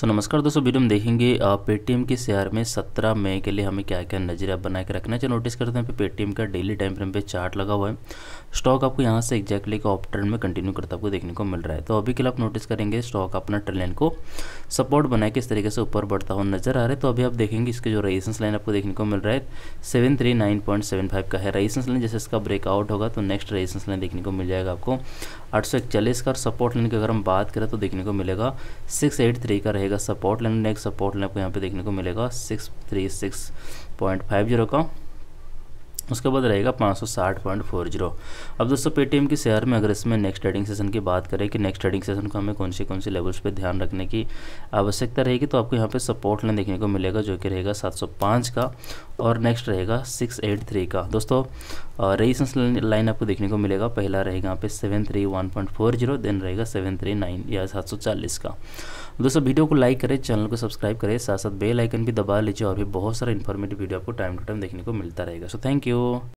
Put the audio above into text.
सो नमस्कार दोस्तों वीडियो में देखेंगे पेटीएम के शेयर में 17 मई के लिए हमें क्या क्या नजरिया बना के रखना चाहिए नोटिस करते हैं पेटीएम का डेली टाइम फ्रेम पे चार्ट लगा हुआ है स्टॉक आपको यहाँ से एग्जैक्टली ऑफ ऑप ट्रेंड में कंटिन्यू करता आपको देखने को मिल रहा है तो अभी के लिए आप नोटिस करेंगे स्टॉक अपना ट्रेंड को सपोर्ट बना के इस तरीके से ऊपर बढ़ता हुआ नजर आ रहा है तो अभी आप देखेंगे इसके जो रेजिस्टेंस लाइन आपको देखने को मिल रहा है seven three nine point seven five का है रेजिस्टेंस लाइन जैसे इसका ब्रेकआउट होगा तो नेक्स्ट रेजिस्टेंस लाइन देखने को मिल जाएगा आपको आठ सौ का सपोर्ट लाइन की अगर हम बात करें तो देखने को मिलेगा सिक्स एट थ्री का रहेगा support line next support line आपको यहाँ पे देखने को मिलेगा six three six point five zero का उसके बाद रहेगा पाँच सौ साठ पॉइंट फोर जीरो अब दोस्तों पेटीएम के शेयर में अगर इसमें नेक्स्ट ट्रेडिंग सेशन की बात करें कि नेक्स्ट ट्रेडिंग सेशन को हमें कौन से कौन से लेवल्स पे ध्यान रखने की आवश्यकता रहेगी तो आपको यहाँ पे सपोर्ट लाइन देखने को मिलेगा जो कि रहेगा सात सौ पाँच का और नेक्स्ट रहेगा सिक्स एट थ्री का दोस्तों रेजिस्टेंस लाइन आपको देखने को मिलेगा पहला रहेगा यहाँ पे seven three one point four zero then रहेगा सेवन थ्री नाइन या सात सौ चालीस का दोस्तों वीडियो को लाइक करें चैनल को सब्सक्राइब करें साथ साथ बेल आइकन भी दबा लीजिए और भी बहुत सारा इन्फॉर्मेटिव वीडियो आपको टाइम टू टाइम देखने को मिलता रहेगा सो थैंक यू